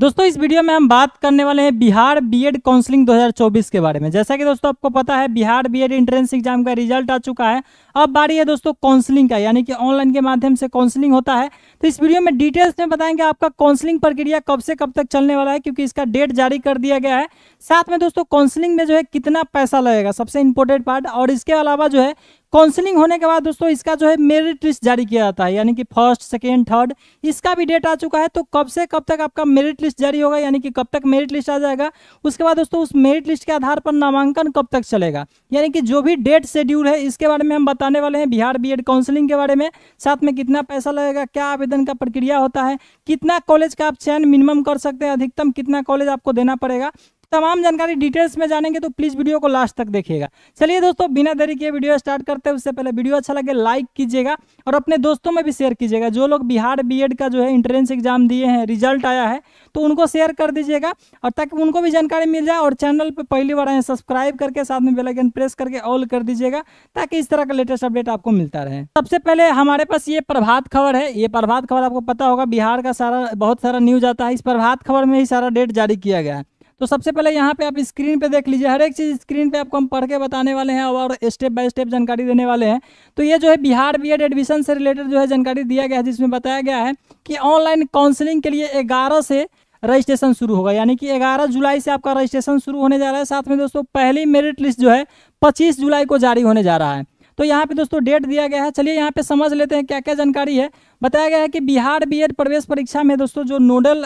दोस्तों इस वीडियो में हम बात करने वाले हैं बिहार बीएड काउंसलिंग 2024 के बारे में जैसा कि दोस्तों आपको पता है बिहार बीएड एंट्रेंस एग्जाम का रिजल्ट आ चुका है अब बारी है दोस्तों काउंसलिंग का यानी कि ऑनलाइन के माध्यम से काउंसलिंग होता है तो इस वीडियो में डिटेल्स में बताएंगे आपका काउंसलिंग प्रक्रिया कब से कब तक चलने वाला है क्योंकि इसका डेट जारी कर दिया गया है साथ में दोस्तों काउंसलिंग में जो है कितना पैसा लगेगा सबसे इंपॉर्टेंट पार्ट और इसके अलावा जो है काउंसलिंग होने के बाद दोस्तों इसका जो है मेरिट लिस्ट जारी किया जाता है यानी कि फर्स्ट सेकेंड थर्ड इसका भी डेट आ चुका है तो कब से कब तक आपका मेरिट लिस्ट जारी होगा यानी कि कब तक मेरिट लिस्ट आ जाएगा उसके बाद दोस्तों उस मेरिट लिस्ट के आधार पर नामांकन कब तक चलेगा यानी कि जो भी डेट शेड्यूल है इसके बारे में हम बताने वाले हैं बिहार बी काउंसिलिंग के बारे में साथ में कितना पैसा लगेगा क्या आवेदन का प्रक्रिया होता है कितना कॉलेज का आप चयन मिनिमम कर सकते हैं अधिकतम कितना कॉलेज आपको देना पड़ेगा तमाम जानकारी डिटेल्स में जानेंगे तो प्लीज़ वीडियो को लास्ट तक देखिएगा चलिए दोस्तों बिना देरी के वीडियो स्टार्ट करते हैं उससे पहले वीडियो अच्छा लगे लाइक कीजिएगा और अपने दोस्तों में भी शेयर कीजिएगा जो लोग बिहार बी का जो है इंट्रेंस एग्जाम दिए हैं रिजल्ट आया है तो उनको शेयर कर दीजिएगा और ताकि उनको भी जानकारी मिल जाए और चैनल पर पहली बार आए सब्सक्राइब करके साथ में बेलाइकन प्रेस करके ऑल कर दीजिएगा ताकि इस तरह का लेटेस्ट अपडेट आपको मिलता रहे सबसे पहले हमारे पास ये प्रभात खबर है ये प्रभात खबर आपको पता होगा बिहार का सारा बहुत सारा न्यूज आता है इस प्रभात खबर में ही सारा डेट जारी किया गया है तो सबसे पहले यहाँ पे आप स्क्रीन पे देख लीजिए हर एक चीज़ स्क्रीन पे आपको हम पढ़ के बताने वाले हैं और स्टेप बाय स्टेप जानकारी देने वाले हैं तो ये जो है बिहार बी एडमिशन से रिलेटेड जो है जानकारी दिया गया है जिसमें बताया गया है कि ऑनलाइन काउंसिलिंग के लिए ग्यारह से रजिस्ट्रेशन शुरू होगा यानी कि ग्यारह जुलाई से आपका रजिस्ट्रेशन शुरू होने जा रहा है साथ में दोस्तों पहली मेरिट लिस्ट जो है पच्चीस जुलाई को जारी होने जा रहा है तो यहाँ पे दोस्तों डेट दिया गया है चलिए यहाँ पे समझ लेते हैं क्या क्या जानकारी है बताया गया है कि बिहार बीएड प्रवेश परीक्षा में दोस्तों जो नोडल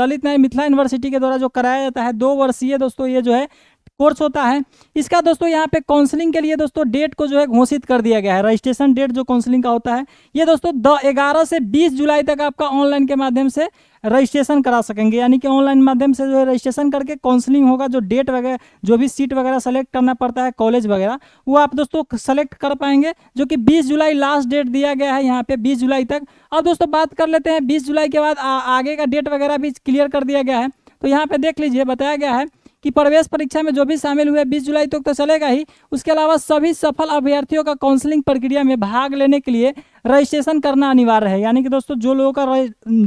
ललित नाय मिथिला यूनिवर्सिटी के द्वारा जो कराया जाता है दो वर्षीय दोस्तों ये जो है कोर्स होता है इसका दोस्तों यहाँ पे काउंसलिंग के लिए दोस्तों डेट को जो है घोषित कर दिया गया है रजिस्ट्रेशन डेट जो काउंसलिंग का होता है ये दोस्तों द ग्यारह से बीस जुलाई तक आपका ऑनलाइन के माध्यम से रजिस्ट्रेशन करा सकेंगे यानी कि ऑनलाइन माध्यम से जो है रजिस्ट्रेशन करके काउंसलिंग होगा जो डेट वगैरह जो भी सीट वगैरह सेलेक्ट करना पड़ता है कॉलेज वगैरह वो आप दोस्तों सेलेक्ट कर पाएंगे जो कि 20 जुलाई लास्ट डेट दिया गया है यहाँ पे 20 जुलाई तक अब दोस्तों बात कर लेते हैं 20 जुलाई के बाद आ, आगे का डेट वगैरह भी क्लियर कर दिया गया है तो यहाँ पर देख लीजिए बताया गया है कि प्रवेश परीक्षा में जो भी शामिल हुए बीस जुलाई तक तो चलेगा ही उसके अलावा सभी सफल अभ्यर्थियों का काउंसलिंग प्रक्रिया में भाग लेने के लिए रजिस्ट्रेशन करना अनिवार्य है यानी कि दोस्तों जो लोगों का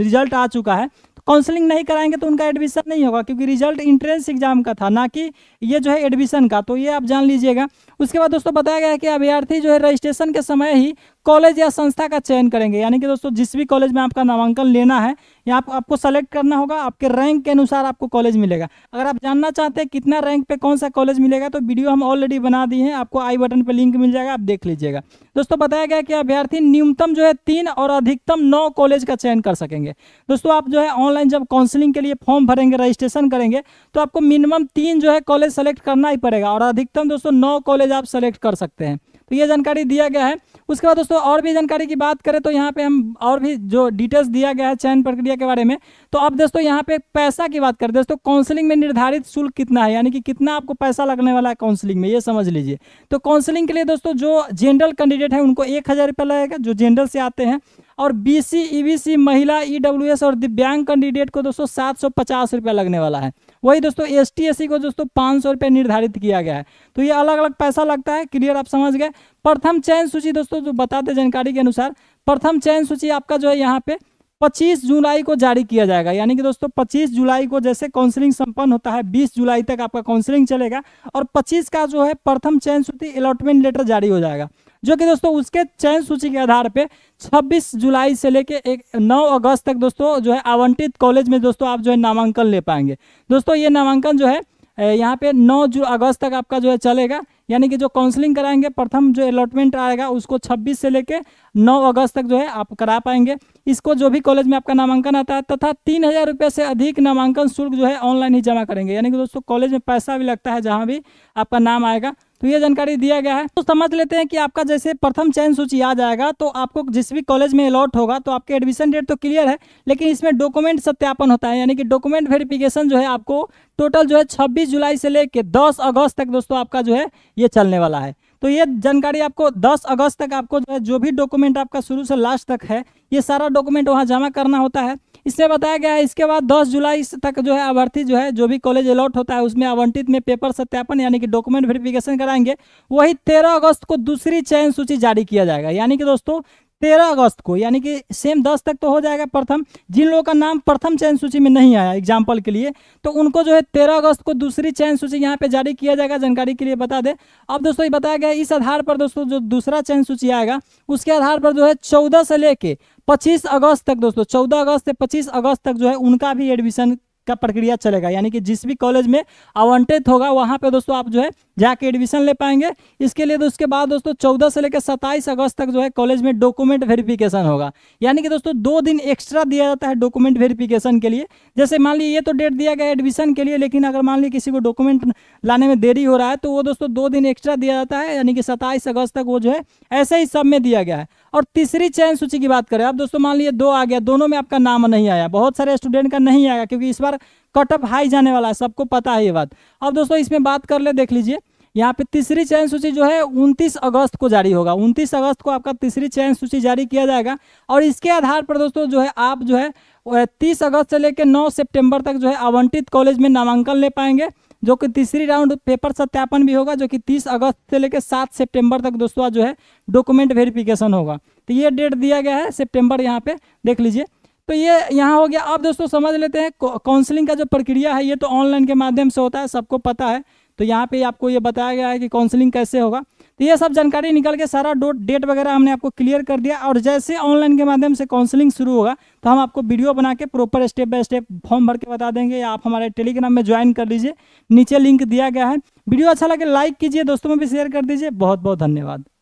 रिजल्ट आ चुका है काउंसलिंग तो नहीं कराएंगे तो उनका एडमिशन नहीं होगा क्योंकि रिजल्ट इंट्रेंस एग्जाम का था ना कि ये जो है एडमिशन का तो ये आप जान लीजिएगा उसके बाद दोस्तों बताया गया है कि अभ्यर्थी जो है रजिस्ट्रेशन के समय ही कॉलेज या संस्था का चयन करेंगे यानी कि दोस्तों जिस भी कॉलेज में आपका नामांकन लेना है या आप, आपको सेलेक्ट करना होगा आपके रैंक के अनुसार आपको कॉलेज मिलेगा अगर आप जानना चाहते हैं कितना रैंक पे कौन सा कॉलेज मिलेगा तो वीडियो हम ऑलरेडी बना दिए हैं आपको आई बटन पर लिंक मिल जाएगा आप देख लीजिएगा दोस्तों बताया गया कि अभ्यर्थी न्यूनतम जो है तीन और अधिकतम नौ कॉलेज का चयन कर सकेंगे दोस्तों आप जो है ऑनलाइन जब काउंसिलिंग के लिए फॉर्म भरेंगे रजिस्ट्रेशन करेंगे तो आपको मिनिमम तीन जो है कॉलेज सेलेक्ट करना ही पड़ेगा और अधिकतम दोस्तों नौ कॉलेज आप सेलेक्ट कर सकते हैं तो ये जानकारी दिया गया है उसके बाद दोस्तों और भी जानकारी की बात करें तो यहाँ पे हम और भी जो डिटेल्स दिया गया है चयन प्रक्रिया के बारे में तो अब दोस्तों यहाँ पे पैसा की बात करें दोस्तों काउंसलिंग में निर्धारित शुल्क कितना है यानी कि कितना आपको पैसा लगने वाला है काउंसलिंग में ये समझ लीजिए तो काउंसलिंग के लिए दोस्तों जो जनरल कैंडिडेट है उनको एक हज़ार लगेगा जो जनरल से आते हैं और बीसी ईबीसी e महिला ईडब्ल्यूएस e और दिव्यांग कैंडिडेट को दोस्तों सात सौ पचास रुपया लगने वाला है वही दोस्तों एस टी को दोस्तों पाँच सौ रुपया निर्धारित किया गया है तो ये अलग अलग पैसा लगता है क्लियर आप समझ गए प्रथम चयन सूची दोस्तों जो बताते जानकारी के अनुसार प्रथम चयन सूची आपका जो है यहाँ पे 25 जुलाई को जारी किया जाएगा यानी कि दोस्तों 25 जुलाई को जैसे काउंसलिंग संपन्न होता है 20 जुलाई तक आपका काउंसलिंग चलेगा और 25 का जो है प्रथम चयन सूची अलॉटमेंट लेटर जारी हो जाएगा जो कि दोस्तों उसके चयन सूची के आधार पे 26 जुलाई से लेके एक नौ अगस्त तक दोस्तों जो है आवंटित कॉलेज में दोस्तों आप जो है नामांकन ले पाएंगे दोस्तों ये नामांकन जो है यहाँ पे 9 जू अगस्त तक आपका जो है चलेगा यानी कि जो काउंसलिंग कराएंगे प्रथम जो अलॉटमेंट आएगा उसको 26 से लेके 9 अगस्त तक जो है आप करा पाएंगे इसको जो भी कॉलेज में आपका नामांकन आता है तथा तीन हज़ार रुपये से अधिक नामांकन शुल्क जो है ऑनलाइन ही जमा करेंगे यानी कि दोस्तों कॉलेज में पैसा भी लगता है जहाँ भी आपका नाम आएगा तो ये जानकारी दिया गया है तो समझ लेते हैं कि आपका जैसे प्रथम चयन सूची आ जाएगा तो आपको जिस भी कॉलेज में अलॉट होगा तो आपके एडमिशन डेट तो क्लियर है लेकिन इसमें डॉक्यूमेंट सत्यापन होता है यानी कि डॉक्यूमेंट वेरिफिकेशन जो है आपको टोटल जो है छब्बीस जुलाई से लेकर दस अगस्त तक दोस्तों आपका जो है ये चलने वाला है तो ये जानकारी आपको 10 अगस्त तक आपको जो है जो भी डॉक्यूमेंट आपका शुरू से लास्ट तक है ये सारा डॉक्यूमेंट वहाँ जमा करना होता है इसमें बताया गया है इसके बाद 10 जुलाई तक जो है अभ्यर्थी जो है जो भी कॉलेज अलॉट होता है उसमें आवंटित में पेपर सत्यापन यानी कि डॉक्यूमेंट वेरिफिकेशन कराएंगे वही 13 अगस्त को दूसरी चयन सूची जारी किया जाएगा यानी कि दोस्तों तेरह अगस्त को यानी कि सेम दस तक तो हो जाएगा प्रथम जिन लोगों का नाम प्रथम चयन सूची में नहीं आया एग्जाम्पल के लिए तो उनको जो है तेरह अगस्त को दूसरी चयन सूची यहाँ पे जारी किया जाएगा जानकारी के लिए बता दें अब दोस्तों ये बताया गया इस आधार पर दोस्तों जो दूसरा चयन सूची आएगा उसके आधार पर जो है चौदह से लेके पच्चीस अगस्त तक दोस्तों चौदह अगस्त से पच्चीस अगस्त तक जो है उनका भी एडमिशन का प्रक्रिया चलेगा यानी कि जिस भी कॉलेज में आवंटित होगा वहाँ पे दोस्तों आप जो है जाके एडमिशन ले पाएंगे इसके लिए उसके बाद दोस्तों चौदह से लेकर सत्ताईस अगस्त तक जो है कॉलेज में डॉक्यूमेंट वेरिफिकेशन होगा यानी कि दोस्तों दो दिन एक्स्ट्रा दिया जाता है डॉक्यूमेंट वेरिफिकेशन के लिए जैसे मान लीजिए ये तो डेट दिया गया एडमिशन के लिए लेकिन अगर मान लीजिए किसी को डॉक्यूमेंट लाने में देरी हो रहा है तो वो दोस्तों दो दिन एक्स्ट्रा दिया जाता है यानी कि सत्ताईस अगस्त तक वो जो है ऐसे ही सब में दिया गया है और तीसरी चयन सूची की बात करें अब दोस्तों मान लीजिए दो आ गया दोनों में आपका नाम नहीं आया बहुत सारे स्टूडेंट का नहीं आया क्योंकि इस बार कट ऑफ हाई जाने वाला है सबको पता है ये बात अब दोस्तों इसमें बात कर ले देख लीजिए यहाँ पे तीसरी चयन सूची जो है 29 अगस्त को जारी होगा 29 अगस्त को आपका तीसरी चयन सूची जारी किया जाएगा और इसके आधार पर दोस्तों जो है आप जो है 30 अगस्त से लेकर 9 सितंबर तक जो है आवंटित कॉलेज में नामांकन ले पाएंगे जो कि तीसरी राउंड पेपर सत्यापन भी होगा जो कि 30 अगस्त से लेकर 7 सितंबर तक दोस्तों जो है डॉक्यूमेंट वेरिफिकेशन होगा तो ये डेट दिया गया है सेप्टेम्बर यहाँ पे देख लीजिए तो ये यहाँ हो गया आप दोस्तों समझ लेते हैं काउंसलिंग का जो प्रक्रिया है ये तो ऑनलाइन के माध्यम से होता है सबको पता है तो यहाँ पे आपको ये बताया गया है कि काउंसलिंग कैसे होगा तो ये सब जानकारी निकल के सारा डोट डेट वगैरह हमने आपको क्लियर कर दिया और जैसे ऑनलाइन के माध्यम से काउंसलिंग शुरू होगा तो हम आपको वीडियो बना के proper step by step form भर के बता देंगे या आप हमारे टेलीग्राम में ज्वाइन कर लीजिए नीचे लिंक दिया गया है वीडियो अच्छा लगे लाइक कीजिए दोस्तों में भी शेयर कर दीजिए बहुत बहुत धन्यवाद